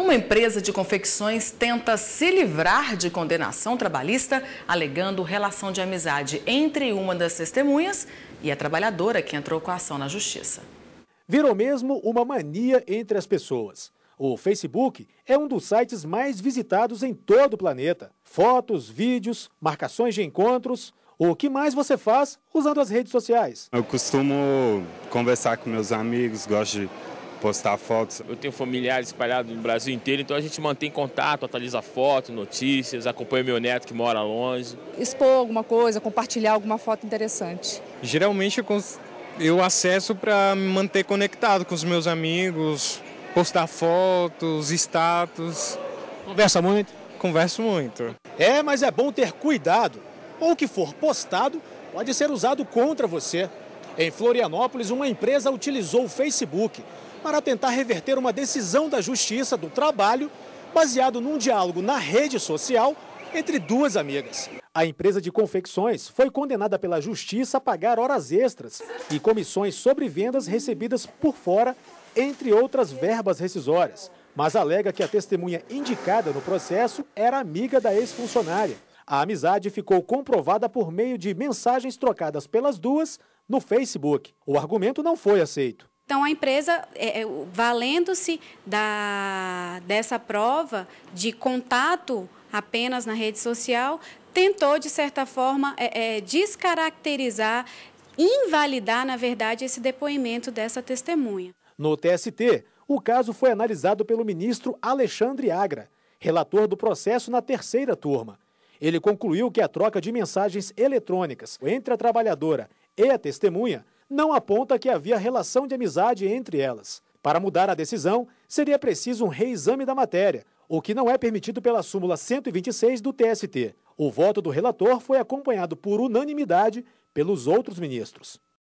Uma empresa de confecções tenta se livrar de condenação trabalhista, alegando relação de amizade entre uma das testemunhas e a trabalhadora que entrou com a ação na justiça. Virou mesmo uma mania entre as pessoas. O Facebook é um dos sites mais visitados em todo o planeta. Fotos, vídeos, marcações de encontros. O que mais você faz usando as redes sociais? Eu costumo conversar com meus amigos, gosto de postar fotos. Eu tenho familiares espalhados no Brasil inteiro, então a gente mantém contato, atualiza fotos, notícias, acompanha meu neto que mora longe. Expor alguma coisa, compartilhar alguma foto interessante. Geralmente eu, eu acesso para me manter conectado com os meus amigos, postar fotos, status. Conversa muito? Converso muito. É, mas é bom ter cuidado. Ou o que for postado pode ser usado contra você. Em Florianópolis, uma empresa utilizou o Facebook para tentar reverter uma decisão da Justiça do Trabalho baseado num diálogo na rede social entre duas amigas. A empresa de confecções foi condenada pela justiça a pagar horas extras e comissões sobre vendas recebidas por fora, entre outras verbas rescisórias. Mas alega que a testemunha indicada no processo era amiga da ex-funcionária. A amizade ficou comprovada por meio de mensagens trocadas pelas duas no Facebook. O argumento não foi aceito. Então, a empresa, é, é valendo-se dessa prova de contato apenas na rede social, tentou, de certa forma, é, é, descaracterizar, invalidar, na verdade, esse depoimento dessa testemunha. No TST, o caso foi analisado pelo ministro Alexandre Agra, relator do processo na terceira turma. Ele concluiu que a troca de mensagens eletrônicas entre a trabalhadora e a testemunha não aponta que havia relação de amizade entre elas. Para mudar a decisão, seria preciso um reexame da matéria, o que não é permitido pela súmula 126 do TST. O voto do relator foi acompanhado por unanimidade pelos outros ministros.